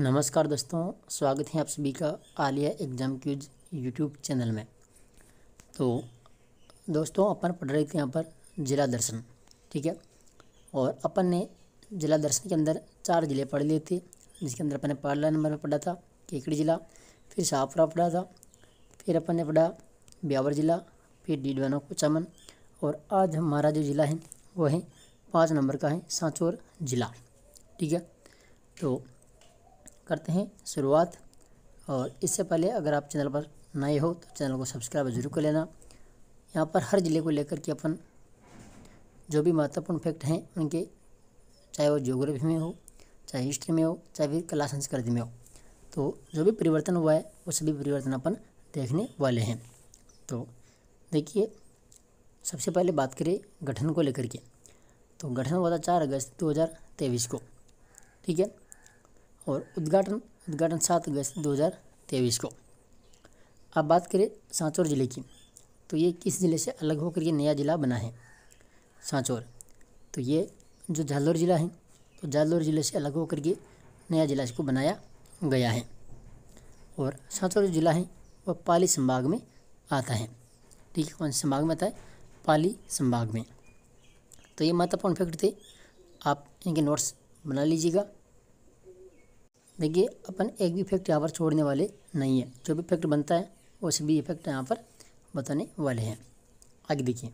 नमस्कार दोस्तों स्वागत है आप सभी का Aliya exam cues YouTube channel में तो दोस्तों अपन पढ़ रहे थे यहाँ पर जिला दर्शन ठीक है और अपन ने जिला दर्शन के अंदर चार ज़िले पढ़ लिए थे जिसके अंदर अपन ने पहला नंबर में पढ़ा था केकड़ी ज़िला फिर शाहपुरा पढ़ा था फिर अपन ने पढ़ा ब्यावर ज़िला फिर को चमन और आज हमारा जो ज़िला है वह है पाँच नंबर का है सांचौर ज़िला ठीक है तो करते हैं शुरुआत और इससे पहले अगर आप चैनल पर नए हो तो चैनल को सब्सक्राइब जरूर कर लेना यहाँ पर हर ज़िले को लेकर के अपन जो भी महत्वपूर्ण फैक्ट हैं उनके चाहे वो ज्योग्राफी में हो चाहे हिस्ट्री में हो चाहे फिर कला संस्कृति में हो तो जो भी परिवर्तन हुआ है वो सभी परिवर्तन अपन देखने वाले हैं तो देखिए सबसे पहले बात करें गठन को लेकर के तो गठन हुआ था चार अगस्त तेईस को ठीक है और उद्घाटन उद्घाटन सात अगस्त दो हज़ार तेईस को अब बात करें सांचौर ज़िले की तो ये किस ज़िले से अलग होकर ये नया ज़िला बना है सांचौर तो ये जो जालौर ज़िला है तो जालौर ज़िले से अलग होकर के नया ज़िला इसको बनाया गया है और सांचौर जो ज़िला है वह पाली संभाग में आता है ठीक है कौन से संभाग में आता है पाली संभाग में तो ये महत्वपूर्ण फैक्ट थे आप इनके नोट्स बना लीजिएगा देखिए अपन एक भी इफेक्ट यहाँ पर छोड़ने वाले नहीं है जो भी इफेक्ट बनता है वो सभी इफेक्ट यहाँ पर बताने वाले हैं आगे देखिए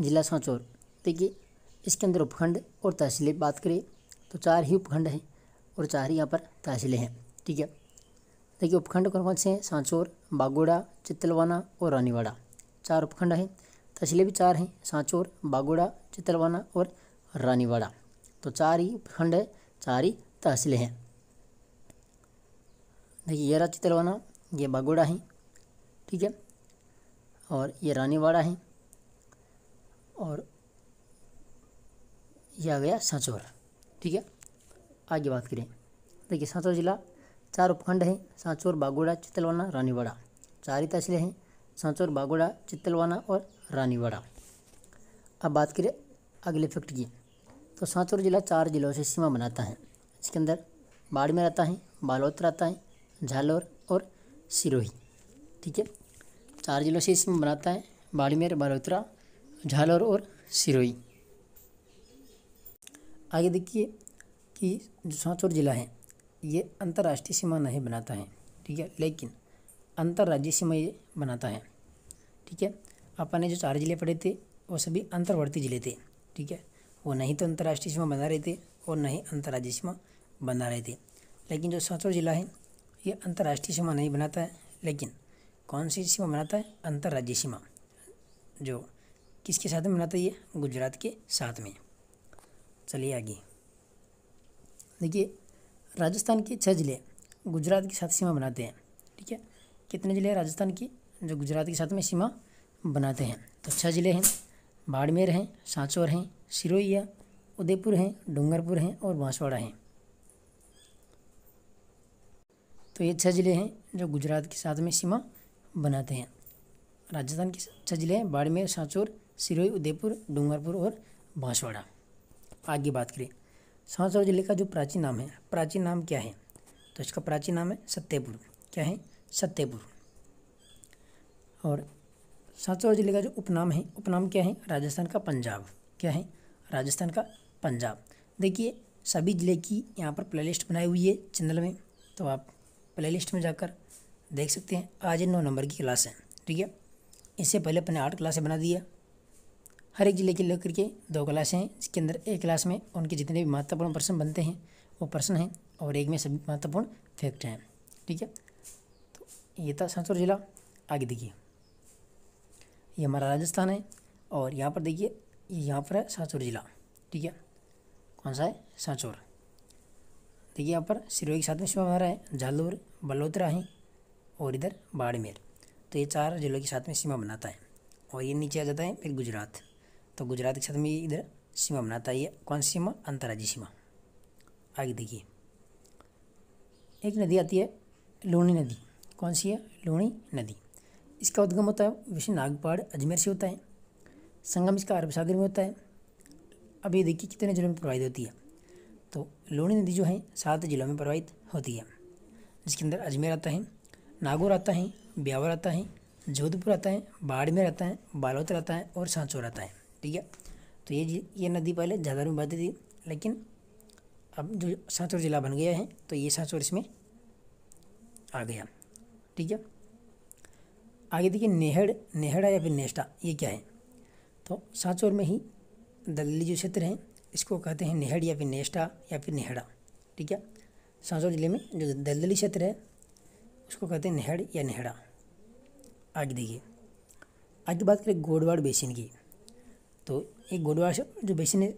जिला सांचौर देखिए इसके अंदर उपखंड और तहसीलें बात करें तो चार ही उपखंड हैं और चार ही यहाँ पर तहसीलें हैं ठीक है देखिए उपखंड कौन कौन से हैं सांचौर बागोड़ा चित्तलवाना और रानीवाड़ा चार उपखंड हैं तहसीलें भी चार हैं सांचौर बागोड़ा चित्तलवाना और रानीवाड़ा तो चार ही उपखंड है चार ही तहसीलें हैं देखिए ये रहा चितलवाना ये बागोड़ा है ठीक है और ये रानीवाड़ा है और ये आ गया सांचौर ठीक है आगे बात करें देखिए सांचौर जिला चार उपखंड हैं सांचौर बागोड़ा चित्तलवाना रानीवाड़ा चार ही तहसीलें हैं सांचौर बागोड़ा चित्तलवाना और रानीवाड़ा अब बात करें अगले फैक्ट की तो सांचौर जिला चार जिलों से सीमा बनाता है इसके अंदर बाड़मेर आता है बालोतर आता है झालोर और सिरोही ठीक है चार जिलों से इसमें बनाता है बाड़मेर बड़ोतरा झालोर और सिरोही आगे देखिए कि जो सांचौर ज़िला है ये अंतर्राष्ट्रीय सीमा नहीं बनाता है ठीक है लेकिन अंतर्राज्यीय सीमा ये बनाता है ठीक है अपन ने जो चार ज़िले पढ़े थे वो सभी अंतर्वर्ती ज़िले थे ठीक है वो नहीं तो अंतर्राष्ट्रीय सीमा बना रहे थे और नहीं अंतर्राज्यीय सीमा बना रहे थे लेकिन जो सांचौर ज़िला है ये अंतर्राष्ट्रीय सीमा नहीं बनाता है लेकिन कौन सी सीमा बनाता है अंतर्राज्यीय सीमा जो किसके साथ में बनाता है ये गुजरात के साथ में चलिए आगे देखिए राजस्थान के छः जिले गुजरात के साथ सीमा बनाते हैं ठीक है कितने ज़िले राजस्थान की जो गुजरात के साथ में सीमा बनाते हैं तो छः ज़िले हैं बाड़मेर हैं सांचौर हैं सिरोही है उदयपुर हैं डूंगरपुर हैं और बांसवाड़ा हैं तो ये छः ज़िले हैं जो गुजरात के साथ में सीमा बनाते हैं राजस्थान के छः ज़िले हैं बाड़मेर सांचौर सिरोही उदयपुर डूंगरपुर और बांसवाड़ा आगे बात करें सांचौर जिले का जो प्राचीन नाम है प्राचीन नाम क्या है तो इसका प्राचीन नाम है सत्यपुर क्या है सत्यपुर और सांचौर जिले का जो उपनाम है उपनाम क्या है राजस्थान का पंजाब क्या है राजस्थान का पंजाब देखिए सभी ज़िले की यहाँ पर प्लेलिस्ट बनाई हुई है चैनल में तो आप प्लेलिस्ट में जाकर देख सकते हैं आज नौ नंबर की क्लास है ठीक है इससे पहले अपने आठ क्लासें बना दी है हर एक ज़िले की लेकर के दो क्लासें हैं जिसके अंदर एक क्लास में उनके जितने भी महत्वपूर्ण प्रश्न बनते हैं वो प्रश्न हैं और एक में सभी महत्वपूर्ण फैक्ट हैं ठीक है तो ये था सांसौर ज़िला आगे देखिए ये हमारा राजस्थान है और यहाँ पर देखिए यहाँ पर है सांचौर ज़िला ठीक है कौन सा है सांचौर देखिए यहाँ पर सिरोही के साथ में शिमला आ रहा है झालोर बल्होत्रा है और इधर बाड़मेर तो ये चार जिलों के साथ में सीमा बनाता है और ये नीचे आ जाता है फिर गुजरात तो गुजरात के साथ में इधर सीमा बनाता है ये कौन सी सीमा अंतर्राज्य सीमा आगे देखिए एक नदी आती है लूणी नदी कौन सी है लूणी नदी इसका उद्गम होता है विश्व नागपाड़ अजमेर से होता है संगम इसका अरब सागर में होता है अब ये देखिए कितने जिलों में प्रभावित होती है तो लोणी नदी जो है सात जिलों में प्रवाहित होती है जिसके अंदर अजमेर आता है नागौर आता है ब्यावर आता है जोधपुर आता है बाड़मेर आता है बालोतर आता है और सांचौर आता है ठीक है तो ये ये नदी पहले ज़्यादा में बहती थी लेकिन अब जो सांचौर ज़िला बन गया है तो ये सांचौर इसमें आ गया ठीक है आगे देखिए नेहड़ नेहड़ा या फिर नेस्टा ये क्या है तो सांचौर में ही दल्ली जो क्षेत्र है इसको कहते हैं नेहड़ या फिर नेस्टा या फिर नेहड़ा ठीक है सांसौर जिले में जो दलदली क्षेत्र है उसको कहते हैं नेहड़ या नेहड़ा आगे देखिए आगे बात करें गोडवाड़ बेसिन की तो ये गोडवाड़ जो बेसिन है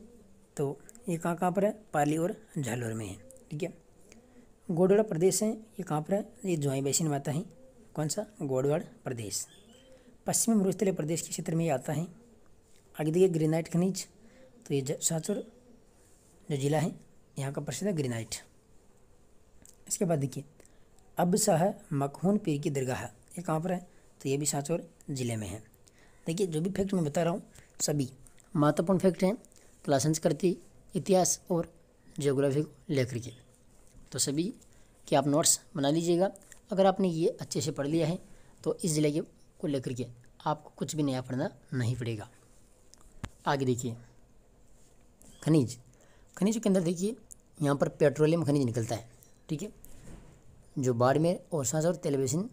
तो ये कहाँ कहाँ पर है पाली और झालोर में है ठीक है गोडवाड़ प्रदेश है ये कहाँ पर है ये ज्वाई बेसिन में आता है कौन सा गोडवाड़ प्रदेश पश्चिमी मरुस्थली प्रदेश के क्षेत्र में ये आता है आगे देखिए ग्रेनाइट खनिज तो ये शाहचुर जो ज़िला है यहाँ का प्रसिद्ध है ग्रेनाइट इसके बाद देखिए अब शाह मखहून पीर की दरगाह ये कहाँ पर है तो ये भी सांचौर ज़िले में है देखिए जो भी फैक्ट मैं बता रहा हूँ सभी महत्वपूर्ण फैक्ट हैं कला संस्कृति करती इतिहास और जियोग्राफी को लेकर के तो सभी के आप नोट्स बना लीजिएगा अगर आपने ये अच्छे से पढ़ लिया है तो इस ज़िले के को लेकर के आपको कुछ भी नया पढ़ना नहीं पड़ेगा आगे देखिए खनिज खनिज के अंदर देखिए यहाँ पर पेट्रोलियम खनिज निकलता है ठीक है जो बाड़मेर और सांसा और तेल बेसिन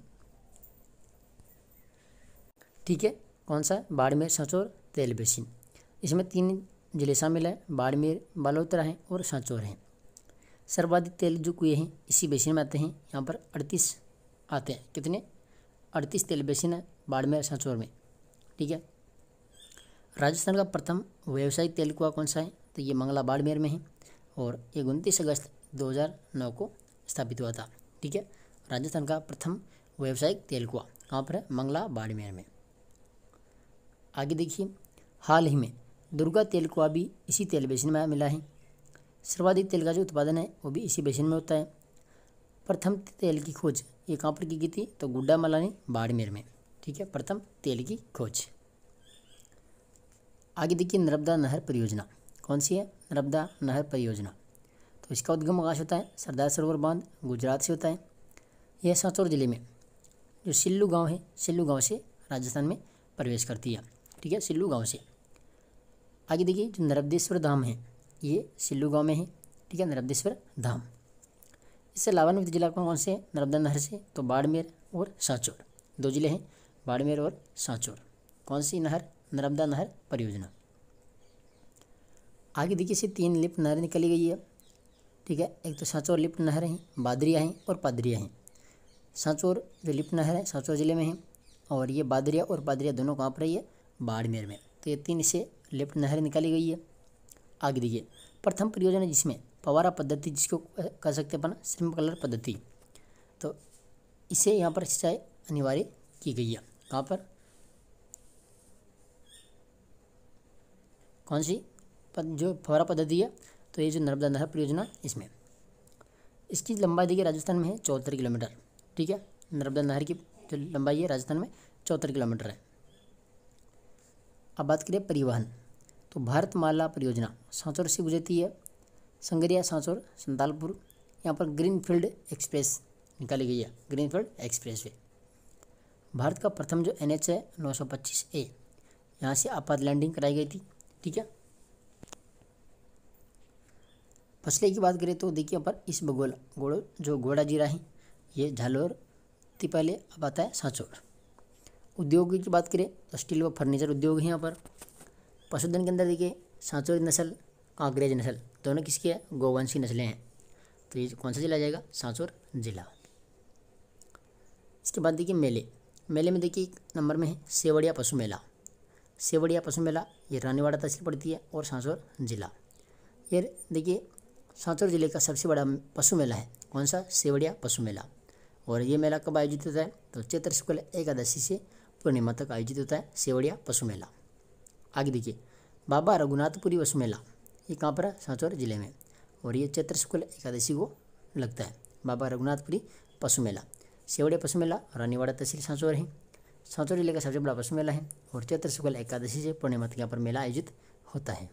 ठीक है कौन सा बाड़मेर सांचौर तेल बेसिन इसमें तीन जिले शामिल हैं बाड़मेर बालोतरा हैं और सांचौर हैं सर्वाधिक तेल जो कुएँ हैं इसी बेसिन में आते हैं यहाँ पर अड़तीस आते हैं कितने अड़तीस तेल बेसिन है बाड़मेर सांचौर में ठीक है राजस्थान का प्रथम व्यावसायिक तेल कुआ कौन सा है तो ये मंगला बाड़मेर में है और ये उनतीस अगस्त 2009 को स्थापित हुआ था ठीक है राजस्थान का प्रथम व्यावसायिक तेल कुआ कहाँ पर है मंगला बाड़मेर में आगे देखिए हाल ही में दुर्गा तेल कुआ भी इसी तेल बेसिन में मिला है सर्वाधिक तेल का जो उत्पादन है वो भी इसी बेसिन में होता है प्रथम तेल की खोज ये कहाँ पर की गई थी तो गुड्डा मला ने बाड़मेर में ठीक है प्रथम तेल की खोज आगे देखिए नर्मदा नहर परियोजना कौन सी है नर्मदा नहर परियोजना तो इसका उद्गम आकाश होता है सरदार सरोवर बांध गुजरात से होता है यह सांसौर जिले में जो सिल्लू गांव है सिल्लू गांव से राजस्थान में प्रवेश करती है ठीक है सिल्लू गांव से आगे देखिए जो नर्मदेश्वर धाम है ये सिल्लू गांव में है ठीक है नर्मदेश्वर धाम इससे लाभान्वित जिला कौन से हैं नर्मदा नहर से तो बाड़मेर और सांचौर दो जिले हैं बाड़मेर और सांचौर कौन सी नहर नर्मदा नहर परियोजना आगे देखिए इसे तीन लिप्ट नहरें निकली गई है ठीक है एक तो सांचौर लिप्ट नहर हैं बादरिया हैं और पादरिया हैं सांचौर जो लिप्ट नहर है सांचौर ज़िले में है और ये बादरिया और पादरिया दोनों कहाँ पर है बाड़मेर में तो ये तीन इसे लिप्ट नहरें निकाली गई है आगे देखिए प्रथम परियोजना जिसमें पवारा पद्धति जिसको कह सकते अपन कलर पद्धति तो इसे यहाँ पर सिंचाई अनिवार्य की गई है कहाँ पर कौन सी जो फवरा पद्धति है तो ये जो नर्मदा नहर परियोजना इसमें इसकी लंबाई देखिए राजस्थान में है चौहत्तर किलोमीटर ठीक है नर्मदा नहर की जो लंबाई है राजस्थान में चौहत्तर किलोमीटर है अब बात करिए परिवहन तो भारत माला परियोजना सांचौर से गुजरती है संगरिया सांचौर संतालपुर यहाँ पर ग्रीनफील्ड एक्सप्रेस निकाली गई है ग्रीनफील्ड वे भारत का प्रथम जो एन है नौ ए यहाँ से आपात लैंडिंग कराई गई थी ठीक है फसले की बात करें तो देखिए यहाँ पर इस बगोल घोड़ो जो घोड़ा जीरा है ये झालोर तिपाले अब आता है सांचोर उद्योग की बात करें तो स्टील व फर्नीचर उद्योग है यहाँ पर पशुधन के अंदर देखिए सांचोर नस्ल कांकरेज नस्ल दोनों किसकी है की नस्लें हैं तो ये कौन सा जिला जाएगा सांचोर जिला इसके बाद देखिए मेले मेले में देखिए नंबर में है सेवड़िया पशु मेला सेवड़िया पशु मेला ये रानीवाड़ा तहसील पड़ती है और सांसौर जिला ये देखिए सांचौर जिले का सबसे बड़ा पशु मेला है कौन सा सेवड़िया पशु मेला और ये मेला कब आयोजित होता है तो चैत्र शुक्ल एकादशी से पूर्णिमा तक आयोजित होता है सेवड़िया पशु मेला आगे देखिए बाबा रघुनाथपुरी पशु मेला ये कहाँ पर है सांचौर जिले में और ये चैत्र शुक्ल एकादशी को लगता है बाबा रघुनाथपुरी पशु मेला सेवड़िया पशु मेला रानीवाड़ा तहसील सांचौर है सांचौर जिले का सबसे बड़ा पशु मेला है और चैत्र शुक्ल एकादशी से पूर्णिमा तक यहाँ पर मेला आयोजित होता है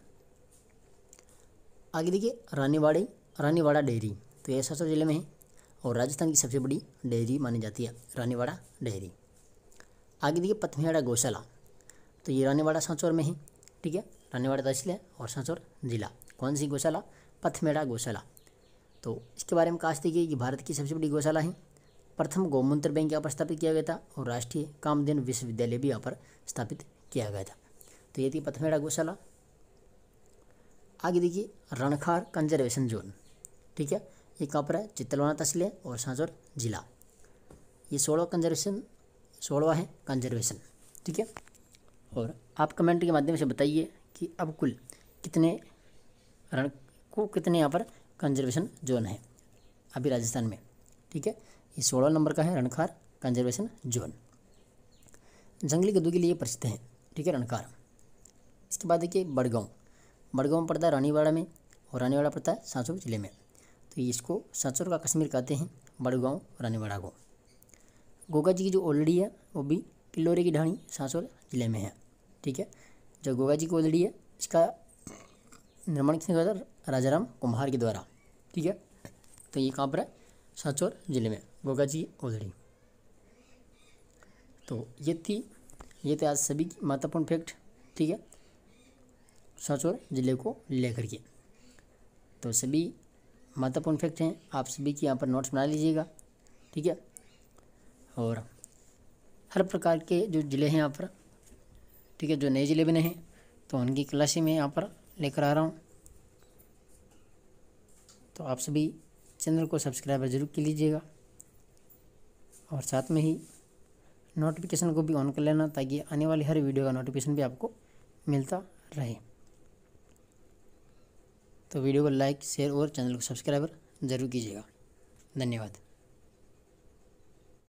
आगे देखिए रानीवाड़ी रानीवाड़ा डेयरी तो यह सहरसा जिले में है और राजस्थान की सबसे बड़ी डेयरी मानी जाती है रानीवाड़ा डेयरी आगे देखिए पथमेड़ा गौशाला तो ये रानीवाड़ा सांचौर में है ठीक है रानीवाड़ा तहसील है और सांचौर जिला कौन सी गौशाला पथमेड़ा गौशाला तो इसके बारे में काश देखिए ये भारत की सबसे बड़ी गौशाला है प्रथम गौमूत्र बैंक यहाँ पर स्थापित किया गया था और राष्ट्रीय कामधेन विश्वविद्यालय भी यहाँ पर स्थापित किया गया था तो ये थी पथमेड़ा गौशाला आगे देखिए रणखार कंजर्वेशन जोन ठीक है ये कहाँ पर है चित्तलवाना तहसील और सांचौर जिला ये सोलवा कंजर्वेशन सोलवा है कंजर्वेशन ठीक है और आप कमेंट के माध्यम से बताइए कि अब कुल कितने रण को कितने यहाँ पर कंजर्वेशन जोन है अभी राजस्थान में ठीक है ये सोलह नंबर का है रणखार कंजर्वेशन जोन जंगली गद्दू के लिए प्रसिद्ध है ठीक है रणखार इसके बाद देखिए बड़गांव बड़गांव पड़ता है रानीवाड़ा में और रानीवाड़ा पड़ता है सांसुर जिले में तो इसको सांसुर का कश्मीर कहते हैं बड़गांव रानीवाड़ा को गोगा जी की जो ओलडी है वो भी किल्लोरे की ढाणी सांसुर जिले में है ठीक है जो गोगा जी की ओलडी है इसका निर्माण किसने किया था राजाराम कुम्हार के द्वारा ठीक है तो ये कहाँ पर है सांसुर जिले में गोगा जी ओलडी तो ये थी ये थे आज सभी महत्वपूर्ण फैक्ट ठीक है सांचौर ज़िले को लेकर के तो सभी महत्वपूर्ण फैक्ट हैं आप सभी की यहाँ पर नोट्स बना लीजिएगा ठीक है और हर प्रकार के जो ज़िले हैं यहाँ पर ठीक है जो नए ज़िले बने हैं तो उनकी क्लासें मैं यहाँ पर लेकर आ रहा हूँ तो आप सभी चैनल को सब्सक्राइब ज़रूर कर लीजिएगा और साथ में ही नोटिफिकेशन को भी ऑन कर लेना ताकि आने वाली हर वीडियो का नोटिफिकेशन भी आपको मिलता रहे तो वीडियो को लाइक शेयर और चैनल को सब्सक्राइबर ज़रूर कीजिएगा धन्यवाद